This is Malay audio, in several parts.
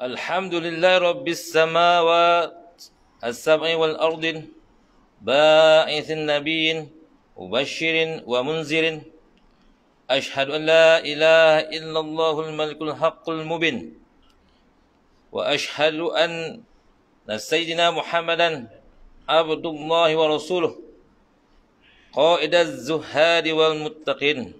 الحمد لله رب السماوات السبع والأرض باعث النبي مبشر ومنذر أشهد أن لا إله إلا الله الملك الحق المبين وأشهد أن سيدنا محمدا عبد الله ورسوله قائد الزهاد والمتقين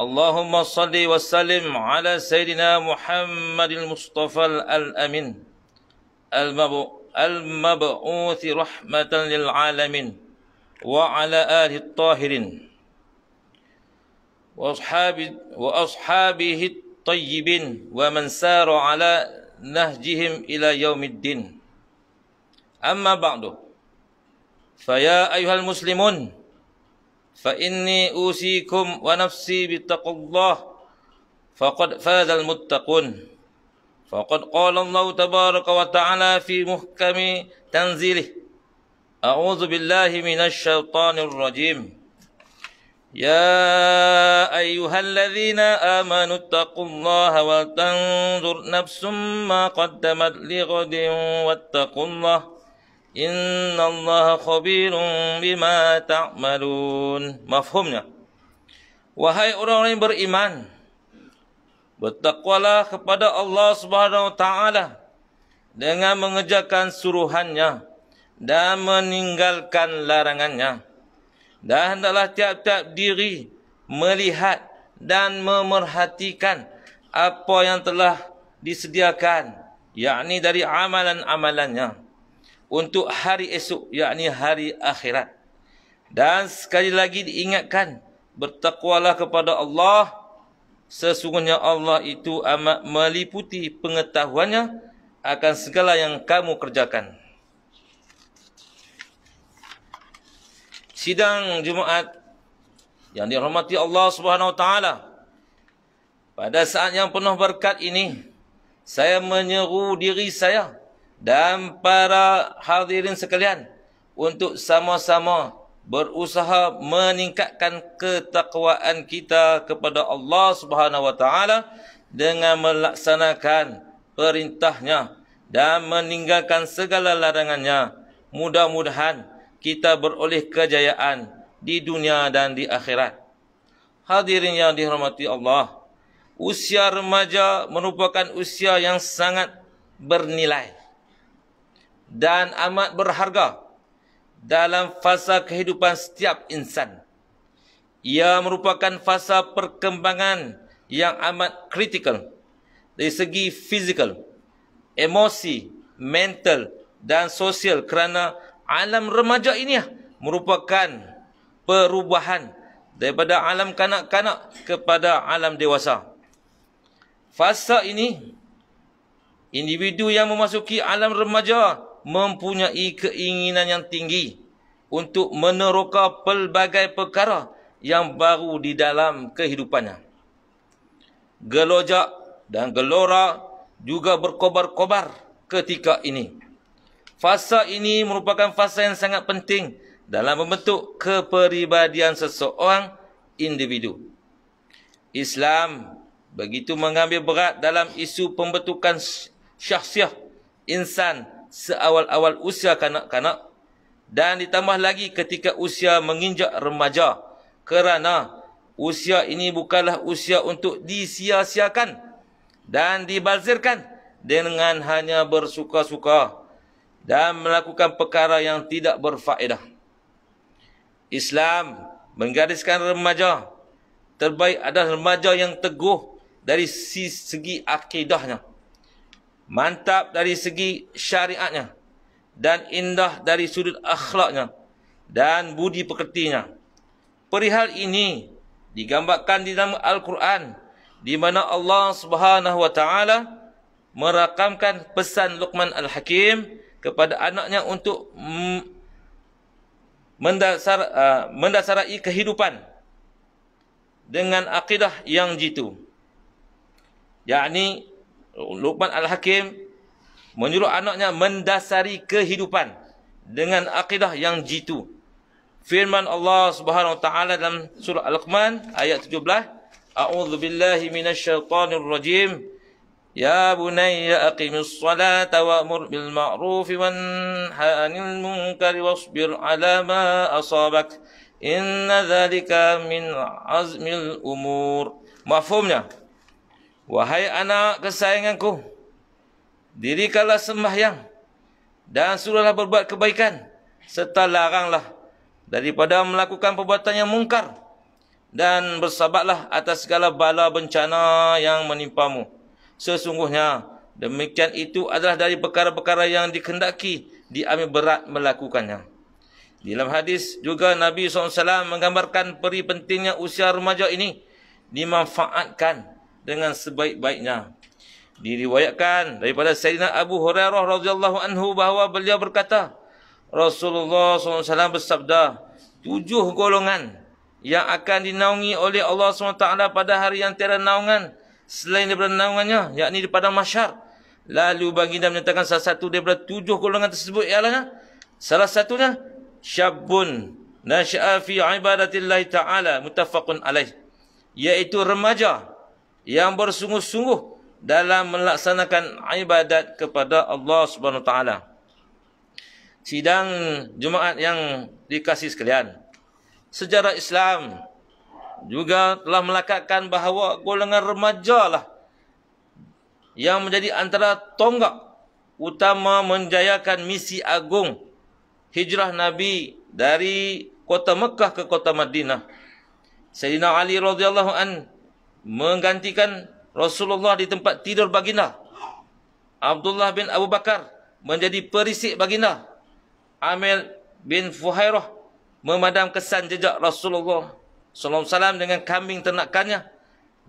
اللهم صل وسلم على سيدنا محمد المصطفى الأمين المبعوث رحمة للعالمين وعلى آله الطاهرين وأصحابه الطيبين ومن سار على نهجهم إلى يوم الدين أما بعد فيا أيها المسلمون فإني أوصيكم ونفسي بتقوى الله فقد فاز المتقون فقد قال الله تبارك وتعالى في محكم تنزيله أعوذ بالله من الشيطان الرجيم يا أيها الذين آمنوا اتقوا الله ولتنظر نفس ما قدمت لغد واتقوا الله Inna Allah khabirun bima ta'malun. Mafhumnya. Wahai orang-orang yang beriman. Bertakwalah kepada Allah subhanahu wa ta'ala. Dengan mengejarkan suruhannya. Dan meninggalkan larangannya. Dan hendaklah tiap-tiap diri melihat dan memerhatikan apa yang telah disediakan. Yakni dari amalan-amalannya untuk hari esok yakni hari akhirat dan sekali lagi diingatkan bertakwalah kepada Allah sesungguhnya Allah itu amat meliputi pengetahuannya akan segala yang kamu kerjakan sidang jumaat yang dirahmati Allah Subhanahu Wataala pada saat yang penuh berkat ini saya menyeru diri saya dan para hadirin sekalian untuk sama-sama berusaha meningkatkan ketakwaan kita kepada Allah Subhanahu wa taala dengan melaksanakan perintahnya dan meninggalkan segala larangannya mudah-mudahan kita beroleh kejayaan di dunia dan di akhirat hadirin yang dihormati Allah usia remaja merupakan usia yang sangat bernilai dan amat berharga dalam fasa kehidupan setiap insan. Ia merupakan fasa perkembangan yang amat kritikal dari segi fizikal, emosi, mental dan sosial kerana alam remaja ini merupakan perubahan daripada alam kanak-kanak kepada alam dewasa. Fasa ini, individu yang memasuki alam remaja mempunyai keinginan yang tinggi untuk meneroka pelbagai perkara yang baru di dalam kehidupannya. Gelojak dan gelora juga berkobar-kobar ketika ini. Fasa ini merupakan fasa yang sangat penting dalam membentuk kepribadian seseorang individu. Islam begitu mengambil berat dalam isu pembentukan syahsiah insan seawal-awal usia kanak-kanak dan ditambah lagi ketika usia menginjak remaja kerana usia ini bukanlah usia untuk disia-siakan dan dibazirkan dengan hanya bersuka-suka dan melakukan perkara yang tidak berfaedah. Islam menggariskan remaja terbaik adalah remaja yang teguh dari segi akidahnya mantap dari segi syariatnya dan indah dari sudut akhlaknya dan budi pekertinya. Perihal ini digambarkan di dalam Al-Quran di mana Allah Subhanahu Wa Taala merakamkan pesan Luqman Al-Hakim kepada anaknya untuk mendasar, uh, mendasarai kehidupan dengan akidah yang jitu. Yakni Luqman Al-Hakim menyuruh anaknya mendasari kehidupan dengan akidah yang jitu. Firman Allah Subhanahu Wa Taala dalam surah Al-Luqman ayat 17, A'udzu billahi minasyaitonir rajim. Ya bunayya aqimis salata wa'mur bil ma'ruf wanha 'anil munkari wasbir 'ala ma asabak. Inna dhalika min azmil umur. Mafhumnya? Wahai anak kesayanganku, dirikanlah sembahyang dan suruhlah berbuat kebaikan serta laranglah daripada melakukan perbuatan yang mungkar dan bersabarlah atas segala bala bencana yang menimpamu. Sesungguhnya, demikian itu adalah dari perkara-perkara yang dikendaki diambil berat melakukannya. Dalam hadis juga Nabi SAW menggambarkan peri pentingnya usia remaja ini dimanfaatkan dengan sebaik-baiknya. Diriwayatkan daripada Sayyidina Abu Hurairah radhiyallahu anhu bahawa beliau berkata, Rasulullah SAW bersabda, tujuh golongan yang akan dinaungi oleh Allah SWT pada hari yang tiada naungan selain daripada naungannya, yakni di padang masyar. Lalu baginda menyatakan salah satu daripada tujuh golongan tersebut ialah salah satunya syabun nasya'a fi ibadatillah ta'ala mutafaqun alaih iaitu remaja yang bersungguh-sungguh dalam melaksanakan ibadat kepada Allah Subhanahu taala. Sidang Jumaat yang dikasih sekalian. Sejarah Islam juga telah melakarkan bahawa golongan remaja lah yang menjadi antara tonggak utama menjayakan misi agung hijrah Nabi dari kota Mekah ke kota Madinah. Sayyidina Ali radhiyallahu an menggantikan Rasulullah di tempat tidur baginda. Abdullah bin Abu Bakar menjadi perisik baginda. Amir bin Fuhairah memadam kesan jejak Rasulullah SAW dengan kambing ternakannya.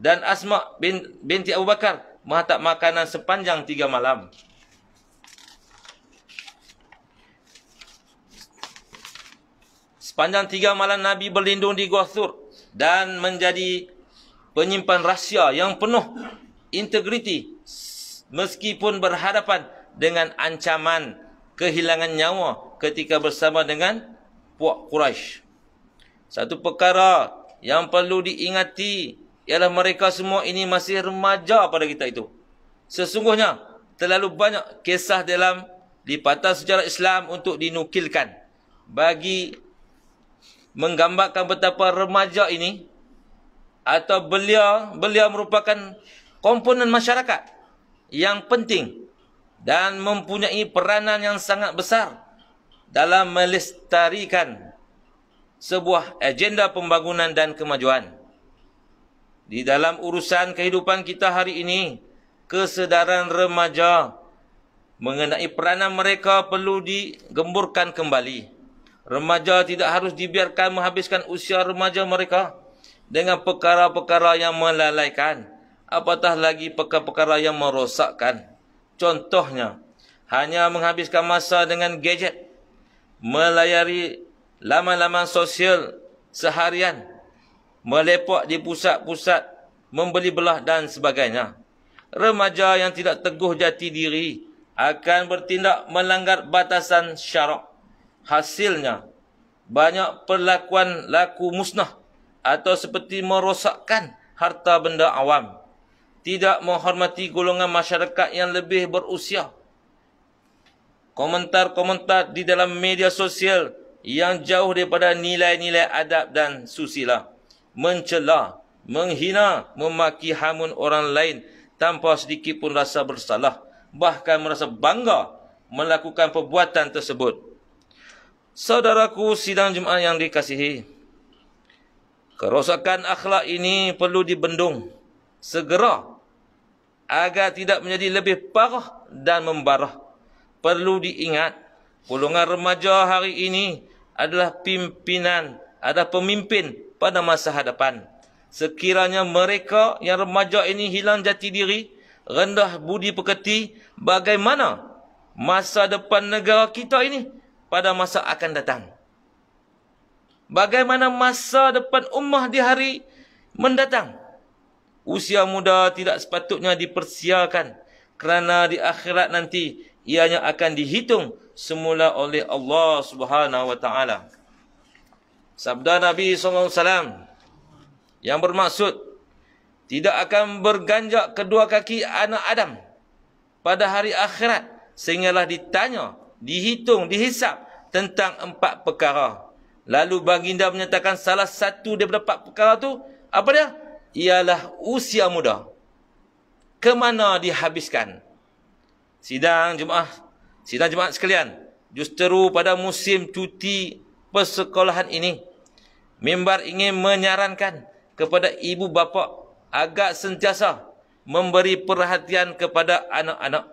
Dan Asma bin, binti Abu Bakar menghantar makanan sepanjang tiga malam. Sepanjang tiga malam Nabi berlindung di Gua Thur dan menjadi penyimpan rahsia yang penuh integriti meskipun berhadapan dengan ancaman kehilangan nyawa ketika bersama dengan puak Quraisy. Satu perkara yang perlu diingati ialah mereka semua ini masih remaja pada kita itu. Sesungguhnya terlalu banyak kisah dalam lipatan sejarah Islam untuk dinukilkan bagi menggambarkan betapa remaja ini atau beliau beliau merupakan komponen masyarakat yang penting dan mempunyai peranan yang sangat besar dalam melestarikan sebuah agenda pembangunan dan kemajuan di dalam urusan kehidupan kita hari ini kesedaran remaja mengenai peranan mereka perlu digemburkan kembali remaja tidak harus dibiarkan menghabiskan usia remaja mereka dengan perkara-perkara yang melalaikan. Apatah lagi perkara-perkara yang merosakkan. Contohnya, hanya menghabiskan masa dengan gadget, melayari laman-laman sosial seharian, melepak di pusat-pusat, membeli belah dan sebagainya. Remaja yang tidak teguh jati diri akan bertindak melanggar batasan syarak. Hasilnya, banyak perlakuan laku musnah atau seperti merosakkan harta benda awam. Tidak menghormati golongan masyarakat yang lebih berusia. Komentar-komentar di dalam media sosial yang jauh daripada nilai-nilai adab dan susila. Mencela, menghina, memaki hamun orang lain tanpa sedikit pun rasa bersalah. Bahkan merasa bangga melakukan perbuatan tersebut. Saudaraku sidang Jumaat yang dikasihi. Kerosakan akhlak ini perlu dibendung segera agar tidak menjadi lebih parah dan membarah. Perlu diingat, golongan remaja hari ini adalah pimpinan, ada pemimpin pada masa hadapan. Sekiranya mereka yang remaja ini hilang jati diri, rendah budi pekerti, bagaimana masa depan negara kita ini pada masa akan datang? bagaimana masa depan ummah di hari mendatang. Usia muda tidak sepatutnya dipersiakan kerana di akhirat nanti ianya akan dihitung semula oleh Allah Subhanahu wa taala. Sabda Nabi sallallahu alaihi wasallam yang bermaksud tidak akan berganjak kedua kaki anak Adam pada hari akhirat sehinggalah ditanya, dihitung, dihisap tentang empat perkara. Lalu baginda menyatakan salah satu daripada empat perkara tu apa dia? Ialah usia muda. Kemana dihabiskan? Sidang Jumaat, sidang Jumaat sekalian, justeru pada musim cuti persekolahan ini, mimbar ingin menyarankan kepada ibu bapa agak sentiasa memberi perhatian kepada anak-anak.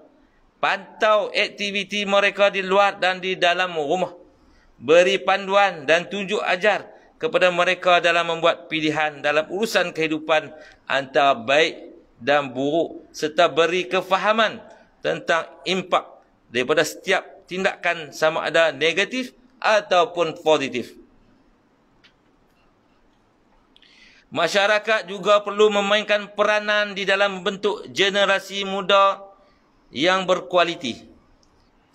Pantau aktiviti mereka di luar dan di dalam rumah beri panduan dan tunjuk ajar kepada mereka dalam membuat pilihan dalam urusan kehidupan antara baik dan buruk serta beri kefahaman tentang impak daripada setiap tindakan sama ada negatif ataupun positif. Masyarakat juga perlu memainkan peranan di dalam membentuk generasi muda yang berkualiti.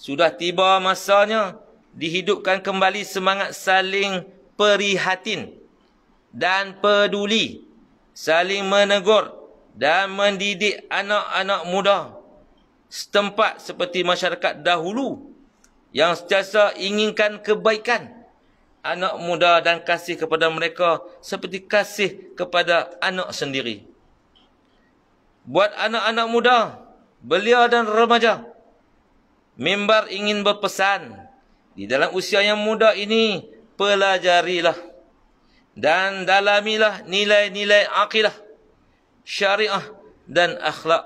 Sudah tiba masanya dihidupkan kembali semangat saling perihatin dan peduli saling menegur dan mendidik anak-anak muda setempat seperti masyarakat dahulu yang sentiasa inginkan kebaikan anak muda dan kasih kepada mereka seperti kasih kepada anak sendiri buat anak-anak muda belia dan remaja mimbar ingin berpesan di dalam usia yang muda ini, pelajarilah dan dalamilah nilai-nilai akidah, syariah dan akhlak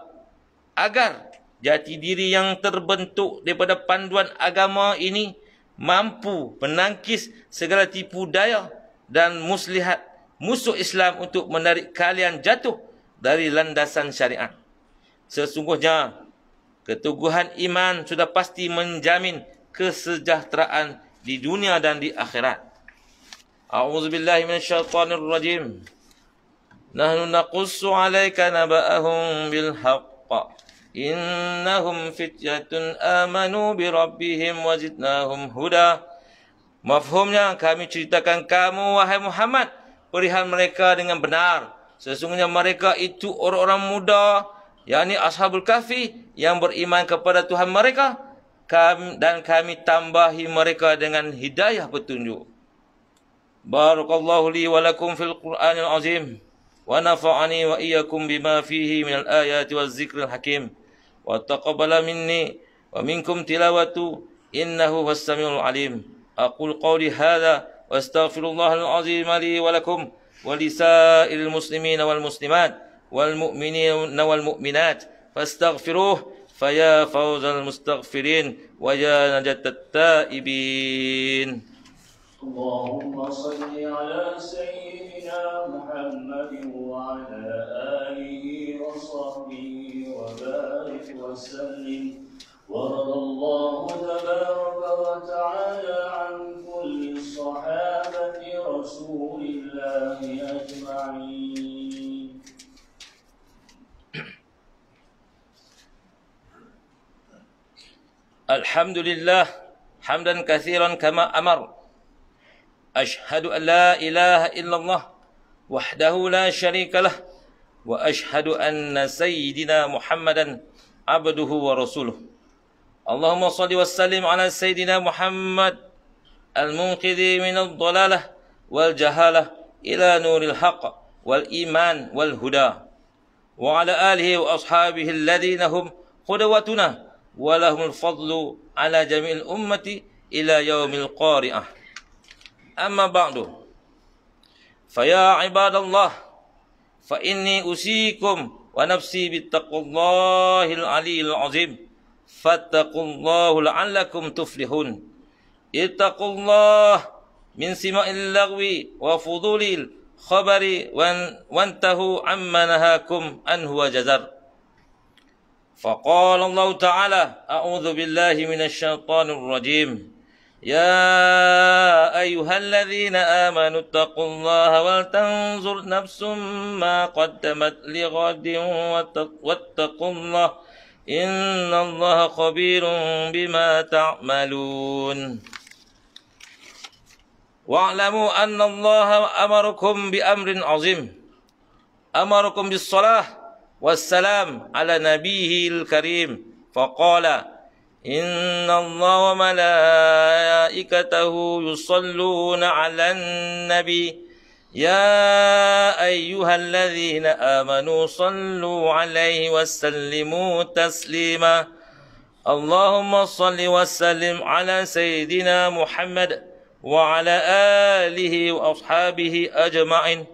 agar jati diri yang terbentuk daripada panduan agama ini mampu menangkis segala tipu daya dan muslihat musuh Islam untuk menarik kalian jatuh dari landasan syariah. Sesungguhnya, ketuguhan iman sudah pasti menjamin kesejahteraan di dunia dan di akhirat. A'udzubillahi minasyaitonirrajim. Nahnu naqussu 'alaika naba'ahum bilhaqq. Innahum fityatun amanu bi rabbihim wajadnahum huda. Mafhumnya kami ceritakan kamu wahai Muhammad perihal mereka dengan benar. Sesungguhnya mereka itu orang-orang muda yakni ashabul kahfi yang beriman kepada Tuhan mereka kami, dan kami tambahi mereka dengan hidayah petunjuk. Barakallahu li wa lakum fil Qur'anil azim wa nafa'ani wa iyyakum bima fihi minal ayati waz zikril hakim wa taqabbala minni wa minkum tilawatu innahu was samiul alim aqul qawli hadha wa astaghfirullahal azim li wa lakum wa lisa'il muslimin wal muslimat wal mu'minin wal mu'minat fastaghfiruhu فيا فوز المستغفرين ويا نجاة التائبين اللهم صل على سيدنا محمد وعلى آله وصحبه وبارك وسلم وارض الله تبارك وتعالى عن كل صحابة رسول الله أجمعين Alhamdulillah hamdan katsiran kama amar Ashhadu an la ilaha illallah wahdahu la syarikalah wa ashhadu anna sayyidina Muhammadan abduhu wa rasuluhu Allahumma salli wa sallim ala sayyidina Muhammad al-munqidhi min ad-dhalalah wal jahalah ila nuril haqq wal iman wal huda wa ala alihi wa ashabihi alladhina hum qudwatuna ولهم الفضل على جميع الأمة إلى يوم القارئة أما بعد فيا عباد الله فإني أوصيكم ونفسي بتقوى الله العلي العظيم فاتقوا الله لعلكم تفلحون اتقوا الله من سماء اللغو وفضول الخبر وانتهوا عما نهاكم عنه وجزر فقال الله تعالى أعوذ بالله من الشيطان الرجيم يا أيها الذين آمنوا اتقوا الله ولتنظر نفس ما قدمت لغد واتقوا الله إن الله خبير بما تعملون واعلموا أن الله أمركم بأمر عظيم أمركم بالصلاة والسلام على نبيه الكريم فقال إن الله وملائكته يصلون على النبي يا أيها الذين آمنوا صلوا عليه وسلموا تسليما اللهم صل وسلم على سيدنا محمد وعلى آله وأصحابه أجمعين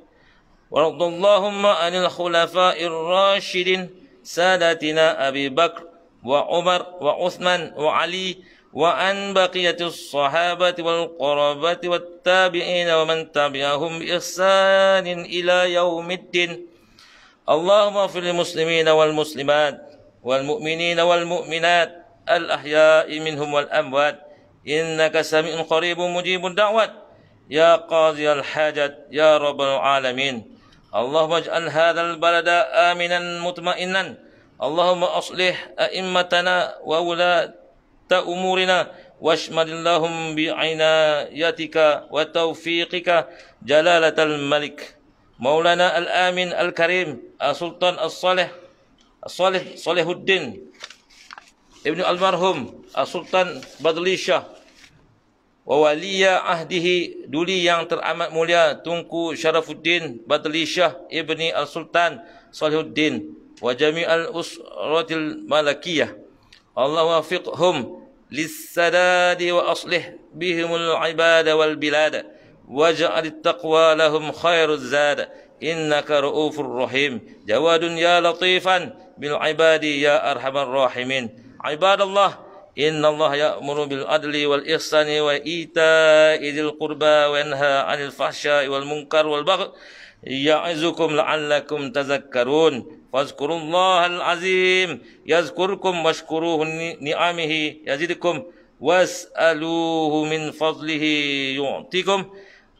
وارض اللهم عن الخلفاء الراشدين سادتنا أبي بكر وعمر وعثمان وعلي وعن بقية الصحابة والقرابة والتابعين ومن تبعهم بإحسان إلى يوم الدين اللهم اغفر للمسلمين والمسلمات والمؤمنين والمؤمنات الأحياء منهم والأموات إنك سميع قريب مجيب الدعوات يا قاضي الحاجات يا رب العالمين Allahumma ij'al hadzal balada aminan mutma'innan. Allahumma aslih a'immatana wa wulata umurina washmadillahum bi'inayatika wa tawfiqika jalalatal malik. Maulana al-Amin al-Karim Sultan Al salih as-Salih Salihuddin Ibnu al-Marhum Sultan Badlishah wa waliya ahdihi duli yang teramat mulia Tunku Syarafuddin Batli Shah Ibni Al-Sultan Salihuddin wa jami'al usratil malakiyah Allah wafiqhum lissadadi wa aslih bihimul ibadah wal bilada waj'al taqwa lahum khairuz zad innaka ra'ufur rahim jawadun ya latifan bil ibadi ya arhamar rahimin ibadallah إن الله يأمر بالعدل والإحسان وإيتاء ذي القربى وينهى عن الفحشاء والمنكر والبغي يعظكم لعلكم تذكرون فاذكروا الله العظيم يذكركم واشكروه نعمه يزدكم واسألوه من فضله يعطيكم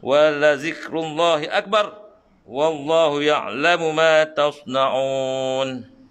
ولذكر الله أكبر والله يعلم ما تصنعون